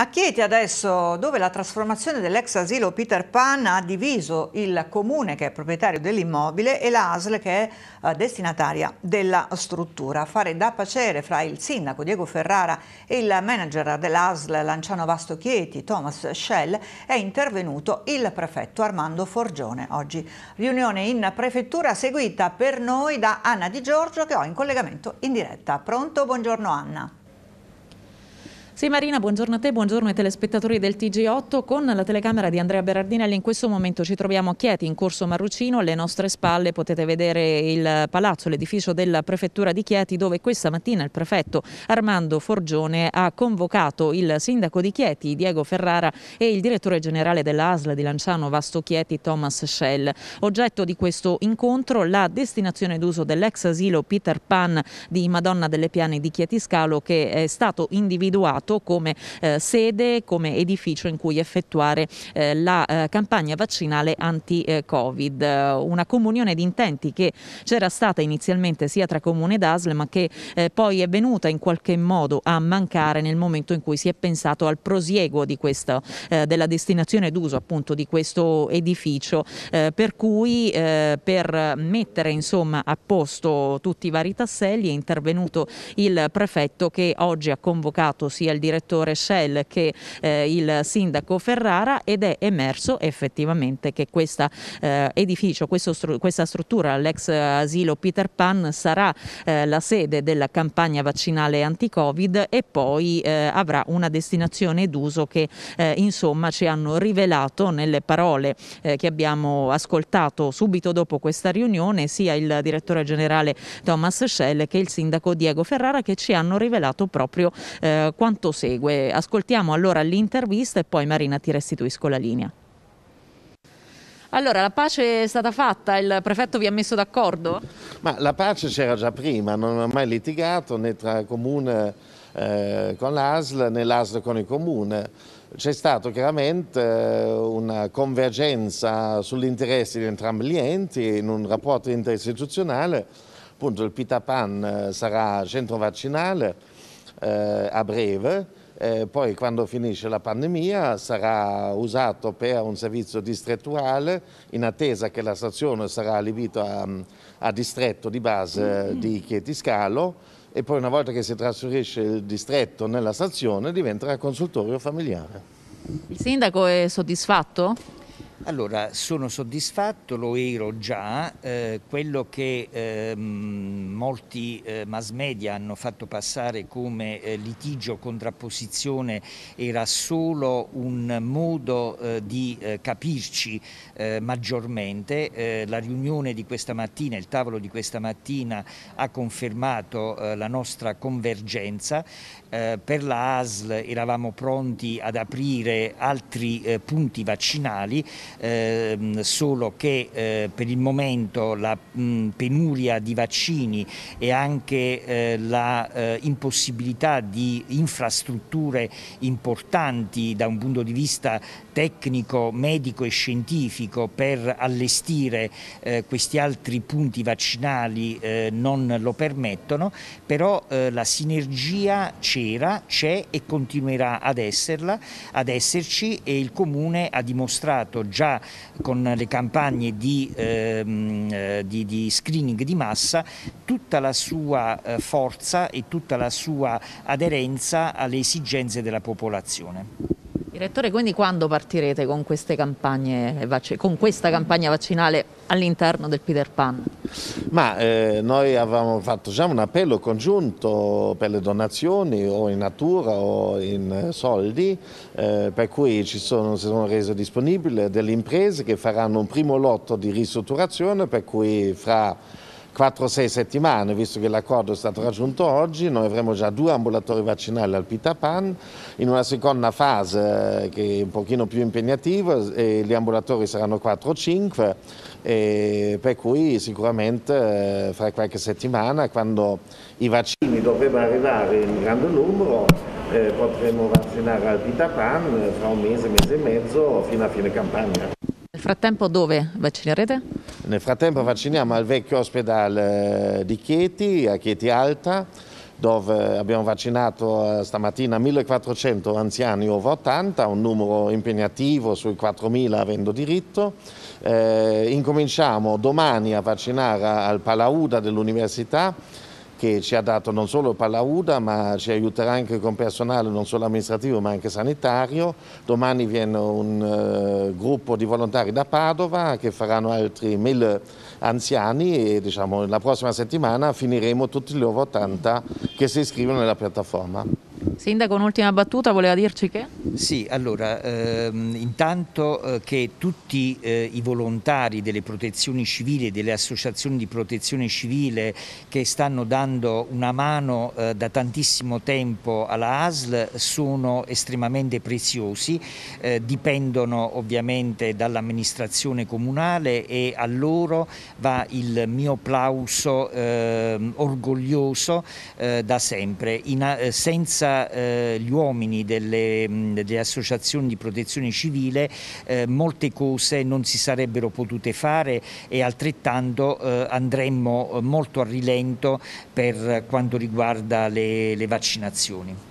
A Chieti adesso, dove la trasformazione dell'ex asilo Peter Pan ha diviso il comune che è proprietario dell'immobile e l'ASL che è eh, destinataria della struttura. fare da pacere fra il sindaco Diego Ferrara e il manager dell'ASL Lanciano Vasto Chieti, Thomas Schell, è intervenuto il prefetto Armando Forgione. Oggi riunione in prefettura seguita per noi da Anna Di Giorgio che ho in collegamento in diretta. Pronto? Buongiorno Anna. Sì Marina, buongiorno a te, buongiorno ai telespettatori del TG8. Con la telecamera di Andrea Berardinelli in questo momento ci troviamo a Chieti, in corso Marrucino. Alle nostre spalle potete vedere il palazzo, l'edificio della prefettura di Chieti dove questa mattina il prefetto Armando Forgione ha convocato il sindaco di Chieti, Diego Ferrara, e il direttore generale della ASL di Lanciano Vasto Chieti, Thomas Schell. Oggetto di questo incontro la destinazione d'uso dell'ex asilo Peter Pan di Madonna delle Piane di Chieti Scalo che è stato individuato usato come eh, sede, come edificio in cui effettuare eh, la eh, campagna vaccinale anti-Covid. Eh, una comunione di intenti che c'era stata inizialmente sia tra Comune ed ASL ma che eh, poi è venuta in qualche modo a mancare nel momento in cui si è pensato al prosieguo di questo, eh, della destinazione d'uso appunto di questo edificio per cui per mettere insomma, a posto tutti i vari tasselli è intervenuto il prefetto che oggi ha convocato sia il dal direttore Shell che eh, il sindaco Ferrara ed è emerso effettivamente che questo eh, edificio, questo stru questa struttura, l'ex asilo Peter Pan, sarà eh, la sede della campagna vaccinale anti-Covid e poi eh, avrà una destinazione d'uso che eh, insomma ci hanno rivelato nelle parole eh, che abbiamo ascoltato subito dopo questa riunione sia il direttore generale Thomas Shell che il sindaco Diego Ferrara che ci hanno rivelato proprio quanto tutto segue. Ascoltiamo allora l'intervista e poi Marina ti restituisco la linea. Allora, la pace è stata fatta, il prefetto vi ha messo d'accordo? Ma la pace c'era già prima, non ho mai litigato né tra comune eh, con l'ASL né l'ASL con il comune. C'è stata chiaramente eh, una convergenza sugli interessi di entrambi gli enti in un rapporto interistituzionale. Appunto il Pitapan eh, sarà centro vaccinale, eh, a breve, eh, poi quando finisce la pandemia sarà usato per un servizio distrettuale in attesa che la stazione sarà allibita a, mm, a distretto di base mm-hmm. di Chietiscalo e poi una volta che si trasferisce il distretto nella stazione diventerà consultorio familiare. Il sindaco è soddisfatto? Allora, sono soddisfatto, lo ero già, eh, quello che eh, molti eh, mass media hanno fatto passare come eh, litigio contrapposizione era solo un modo eh, di eh, capirci maggiormente, la riunione di questa mattina, il tavolo di questa mattina ha confermato la nostra convergenza, per la ASL eravamo pronti ad aprire altri punti vaccinali, Ehm, solo che eh, per il momento la penuria di vaccini e anche eh, la eh, impossibilità di infrastrutture importanti da un punto di vista tecnico, medico e scientifico per allestire eh, questi altri punti vaccinali non lo permettono, però la sinergia c'era, c'è e continuerà ad esserla, ad esserci e il Comune ha dimostrato già città con le campagne di, ehm, eh, di, di screening di massa, tutta la sua eh, forza e tutta la sua aderenza alle esigenze della popolazione. Direttore, quindi quando partirete con, campagne, con questa campagna vaccinale all'interno del Peter Pan? Ma eh, noi avevamo fatto già un appello congiunto per le donazioni o in natura o in eh, soldi, eh, per cui ci sono, si sono rese disponibili delle imprese che faranno un primo lotto di ristrutturazione, per cui fra 4-6 settimane, visto che l'accordo è stato raggiunto oggi, noi avremo già due ambulatori vaccinali al Pitapan, in una seconda fase eh, che è un pochino più impegnativa, gli ambulatori saranno 4-5, per cui sicuramente eh, fra qualche settimana, quando i vaccini dovrebbero arrivare in grande numero, eh, potremo vaccinare al Pitapan eh, fra un mese, mese e mezzo, fino a fine campagna. Nel frattempo dove vaccinerete? Nel frattempo vacciniamo al vecchio ospedale eh, di Chieti, a Chieti Alta, dove abbiamo vaccinato eh, stamattina 1400 anziani over 80, un numero impegnativo sui 4000 avendo diritto. Eh, incominciamo domani a vaccinare al Palauda dell'università che ci ha dato non solo Palauda ma ci aiuterà anche con personale non solo amministrativo ma anche sanitario. Domani viene un uh, gruppo di volontari da Padova che faranno altri mille anziani e diciamo, la prossima settimana finiremo tutti gli over 80 che si iscrivono nella piattaforma. Sindaco, un'ultima battuta, voleva dirci che? Sì, allora, ehm, intanto eh, che tutti eh, i volontari delle protezioni civili, delle associazioni di protezione civile che stanno dando una mano eh, da tantissimo tempo alla ASL sono estremamente preziosi, eh, dipendono ovviamente dall'amministrazione comunale e a loro va il mio plauso ehm, orgoglioso eh, da sempre. In, eh, senza eh, gli uomini delle, mm, delle, associazioni di protezione civile eh, molte cose non si sarebbero potute fare e altrettanto eh, andremmo molto a rilento per quanto riguarda le, le vaccinazioni.